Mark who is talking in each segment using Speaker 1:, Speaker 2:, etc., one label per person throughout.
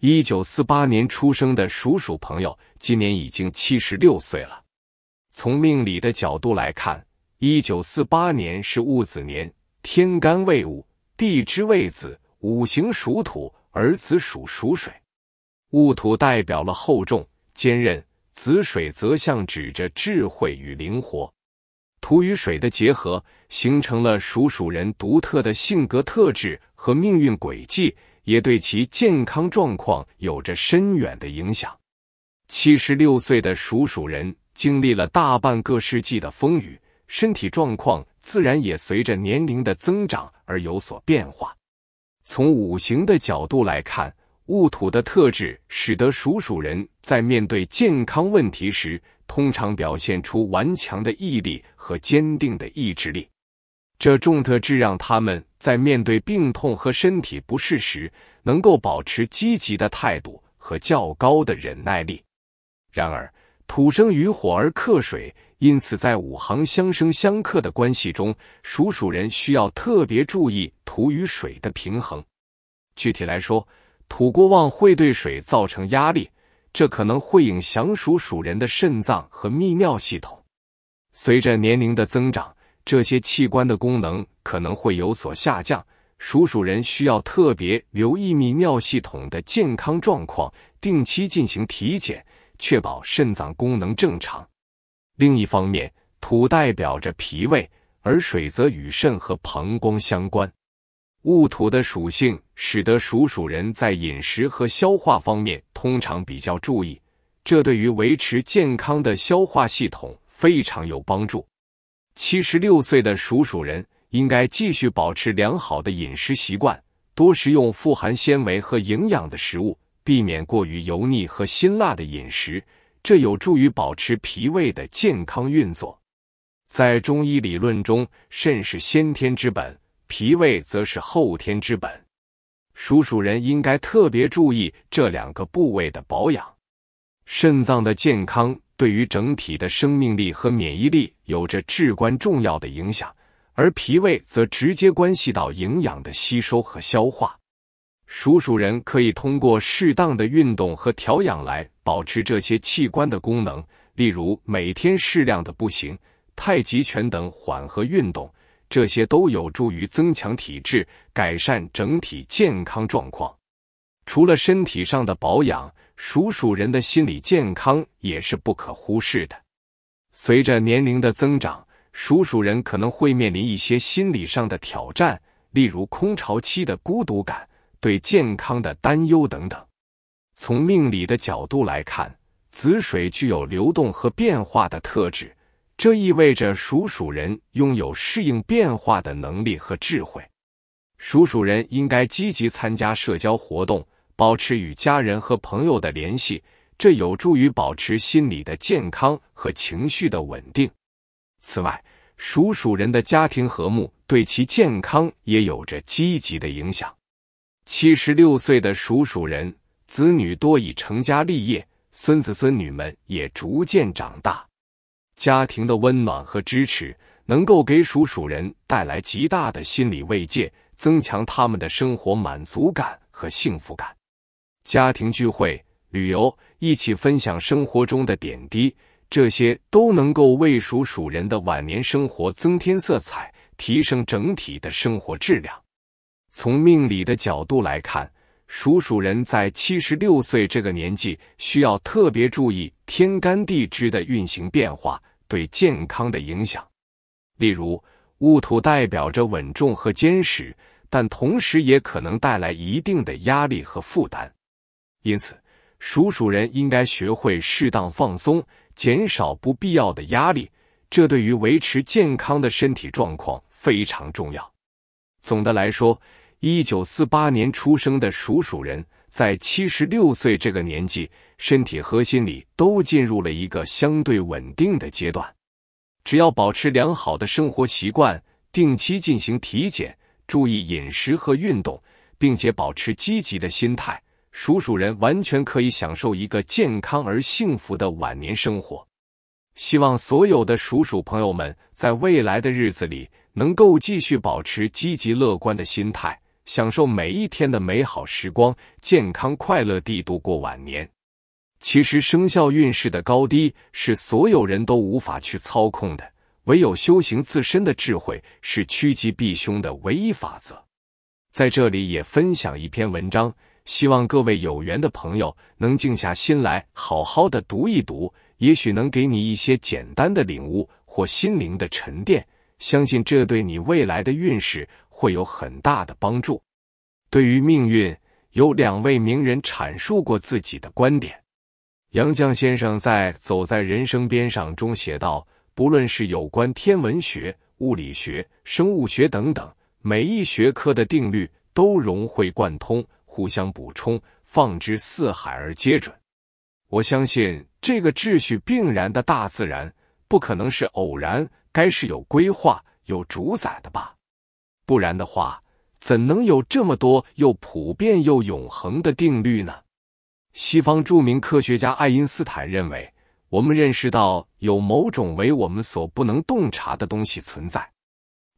Speaker 1: 一九四八年出生的鼠鼠朋友，今年已经七十六岁了。从命理的角度来看，一九四八年是戊子年，天干为戊，地支未子，五行属土而子属属水。戊土代表了厚重、坚韧，子水则象指着智慧与灵活。土与水的结合，形成了鼠鼠人独特的性格特质和命运轨迹。也对其健康状况有着深远的影响。七十六岁的属鼠人经历了大半个世纪的风雨，身体状况自然也随着年龄的增长而有所变化。从五行的角度来看，戊土的特质使得属鼠人在面对健康问题时，通常表现出顽强的毅力和坚定的意志力。这重特质让他们。在面对病痛和身体不适时，能够保持积极的态度和较高的忍耐力。然而，土生于火而克水，因此在五行相生相克的关系中，属鼠人需要特别注意土与水的平衡。具体来说，土过旺会对水造成压力，这可能会影响属鼠人的肾脏和泌尿系统。随着年龄的增长，这些器官的功能。可能会有所下降。属鼠人需要特别留意泌尿系统的健康状况，定期进行体检，确保肾脏功能正常。另一方面，土代表着脾胃，而水则与肾和膀胱相关。戊土的属性使得属鼠人在饮食和消化方面通常比较注意，这对于维持健康的消化系统非常有帮助。七十六岁的属鼠人。应该继续保持良好的饮食习惯，多食用富含纤维和营养的食物，避免过于油腻和辛辣的饮食。这有助于保持脾胃的健康运作。在中医理论中，肾是先天之本，脾胃则是后天之本。属鼠人应该特别注意这两个部位的保养。肾脏的健康对于整体的生命力和免疫力有着至关重要的影响。而脾胃则直接关系到营养的吸收和消化。属鼠人可以通过适当的运动和调养来保持这些器官的功能，例如每天适量的步行、太极拳等缓和运动，这些都有助于增强体质，改善整体健康状况。除了身体上的保养，属鼠人的心理健康也是不可忽视的。随着年龄的增长，属鼠人可能会面临一些心理上的挑战，例如空巢期的孤独感、对健康的担忧等等。从命理的角度来看，子水具有流动和变化的特质，这意味着属鼠人拥有适应变化的能力和智慧。属鼠人应该积极参加社交活动，保持与家人和朋友的联系，这有助于保持心理的健康和情绪的稳定。此外，属鼠人的家庭和睦对其健康也有着积极的影响。七十六岁的属鼠人，子女多已成家立业，孙子孙女们也逐渐长大。家庭的温暖和支持，能够给属鼠人带来极大的心理慰藉，增强他们的生活满足感和幸福感。家庭聚会、旅游，一起分享生活中的点滴。这些都能够为属鼠人的晚年生活增添色彩，提升整体的生活质量。从命理的角度来看，属鼠人在七十六岁这个年纪，需要特别注意天干地支的运行变化对健康的影响。例如，戊土代表着稳重和坚实，但同时也可能带来一定的压力和负担。因此，属鼠人应该学会适当放松。减少不必要的压力，这对于维持健康的身体状况非常重要。总的来说，1948年出生的属鼠人在76岁这个年纪，身体和心理都进入了一个相对稳定的阶段。只要保持良好的生活习惯，定期进行体检，注意饮食和运动，并且保持积极的心态。属鼠人完全可以享受一个健康而幸福的晚年生活。希望所有的属鼠朋友们在未来的日子里能够继续保持积极乐观的心态，享受每一天的美好时光，健康快乐地度过晚年。其实，生肖运势的高低是所有人都无法去操控的，唯有修行自身的智慧是趋吉避凶的唯一法则。在这里也分享一篇文章。希望各位有缘的朋友能静下心来，好好的读一读，也许能给你一些简单的领悟或心灵的沉淀。相信这对你未来的运势会有很大的帮助。对于命运，有两位名人阐述过自己的观点。杨绛先生在《走在人生边上》中写道：“不论是有关天文学、物理学、生物学等等，每一学科的定律都融会贯通。”互相补充，放之四海而皆准。我相信这个秩序并然的大自然不可能是偶然，该是有规划、有主宰的吧？不然的话，怎能有这么多又普遍又永恒的定律呢？西方著名科学家爱因斯坦认为，我们认识到有某种为我们所不能洞察的东西存在。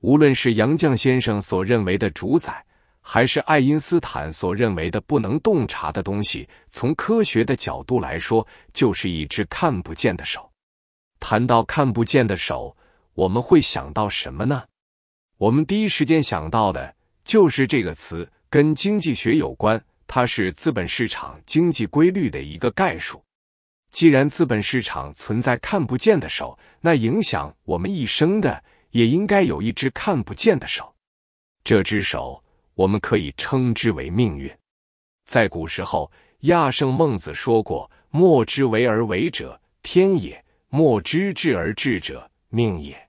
Speaker 1: 无论是杨绛先生所认为的主宰。还是爱因斯坦所认为的不能洞察的东西，从科学的角度来说，就是一只看不见的手。谈到看不见的手，我们会想到什么呢？我们第一时间想到的就是这个词，跟经济学有关，它是资本市场经济规律的一个概述。既然资本市场存在看不见的手，那影响我们一生的也应该有一只看不见的手。这只手。我们可以称之为命运。在古时候，亚圣孟子说过：“莫之为而为者，天也；莫之至而至者，命也。”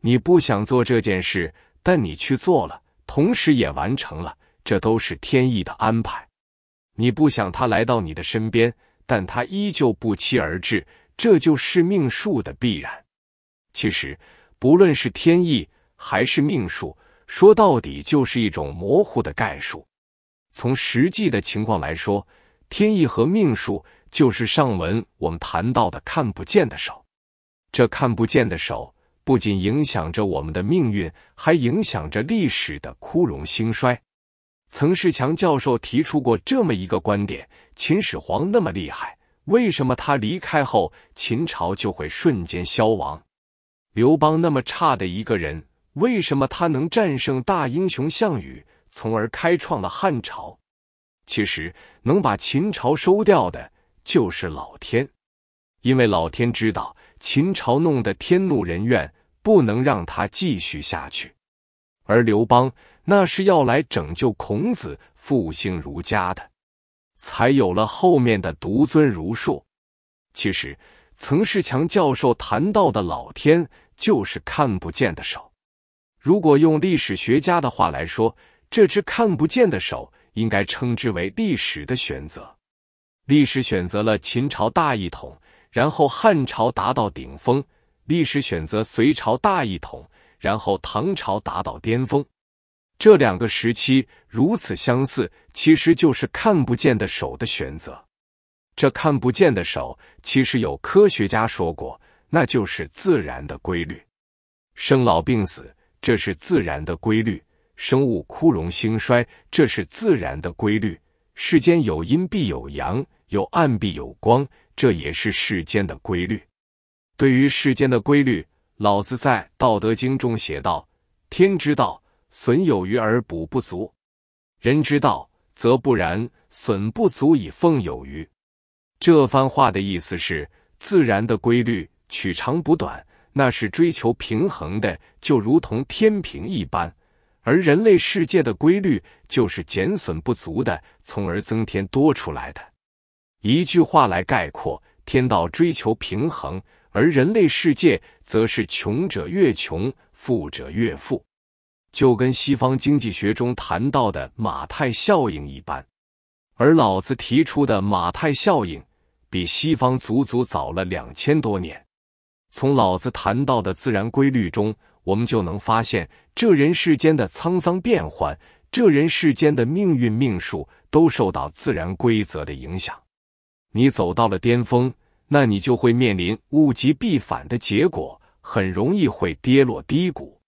Speaker 1: 你不想做这件事，但你去做了，同时也完成了，这都是天意的安排。你不想他来到你的身边，但他依旧不期而至，这就是命数的必然。其实，不论是天意还是命数。说到底就是一种模糊的概述。从实际的情况来说，天意和命数就是上文我们谈到的看不见的手。这看不见的手不仅影响着我们的命运，还影响着历史的枯荣兴衰。曾仕强教授提出过这么一个观点：秦始皇那么厉害，为什么他离开后秦朝就会瞬间消亡？刘邦那么差的一个人。为什么他能战胜大英雄项羽，从而开创了汉朝？其实能把秦朝收掉的，就是老天，因为老天知道秦朝弄得天怒人怨，不能让他继续下去。而刘邦那是要来拯救孔子、复兴儒家的，才有了后面的独尊儒术。其实，曾仕强教授谈到的老天，就是看不见的手。如果用历史学家的话来说，这只看不见的手应该称之为历史的选择。历史选择了秦朝大一统，然后汉朝达到顶峰；历史选择隋朝大一统，然后唐朝达到巅峰。这两个时期如此相似，其实就是看不见的手的选择。这看不见的手，其实有科学家说过，那就是自然的规律：生老病死。这是自然的规律，生物枯荣兴衰，这是自然的规律。世间有阴必有阳，有暗必有光，这也是世间的规律。对于世间的规律，老子在《道德经》中写道：“天之道，损有余而补不足；人之道，则不然，损不足以奉有余。”这番话的意思是，自然的规律取长补短。那是追求平衡的，就如同天平一般；而人类世界的规律就是减损不足的，从而增添多出来的。一句话来概括：天道追求平衡，而人类世界则是穷者越穷，富者越富，就跟西方经济学中谈到的马太效应一般。而老子提出的马太效应，比西方足足早了两千多年。从老子谈到的自然规律中，我们就能发现，这人世间的沧桑变幻，这人世间的命运命数都受到自然规则的影响。你走到了巅峰，那你就会面临物极必反的结果，很容易会跌落低谷。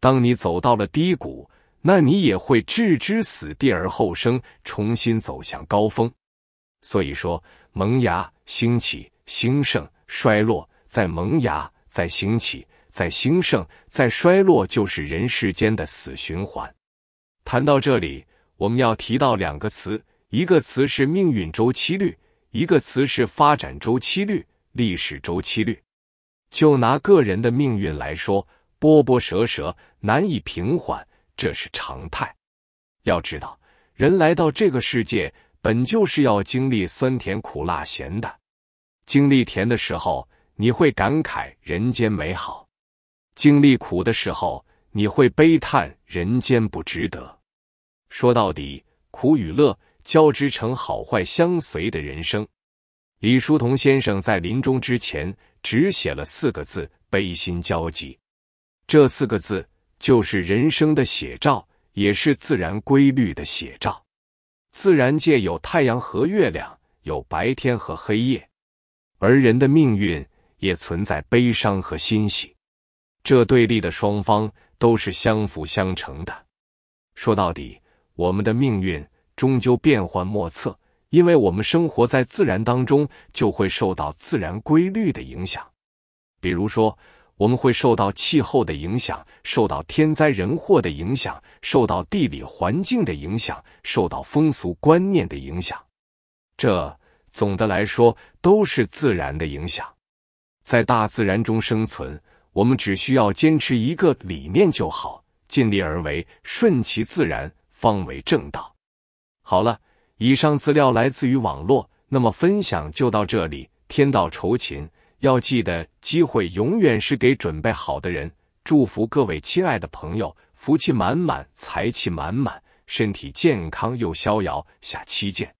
Speaker 1: 当你走到了低谷，那你也会置之死地而后生，重新走向高峰。所以说，萌芽、兴起、兴盛、衰落。在萌芽，在兴起，在兴盛，在衰落，就是人世间的死循环。谈到这里，我们要提到两个词，一个词是命运周期率，一个词是发展周期率、历史周期率。就拿个人的命运来说，波波折折，难以平缓，这是常态。要知道，人来到这个世界，本就是要经历酸甜苦辣咸的，经历甜的时候。你会感慨人间美好，经历苦的时候，你会悲叹人间不值得。说到底，苦与乐交织成好坏相随的人生。李叔同先生在临终之前只写了四个字：悲心交集”。这四个字就是人生的写照，也是自然规律的写照。自然界有太阳和月亮，有白天和黑夜，而人的命运。也存在悲伤和欣喜，这对立的双方都是相辅相成的。说到底，我们的命运终究变幻莫测，因为我们生活在自然当中，就会受到自然规律的影响。比如说，我们会受到气候的影响，受到天灾人祸的影响，受到地理环境的影响，受到风俗观念的影响。这总的来说都是自然的影响。在大自然中生存，我们只需要坚持一个理念就好，尽力而为，顺其自然，方为正道。好了，以上资料来自于网络，那么分享就到这里。天道酬勤，要记得，机会永远是给准备好的人。祝福各位亲爱的朋友，福气满满，财气满满，身体健康又逍遥。下期见。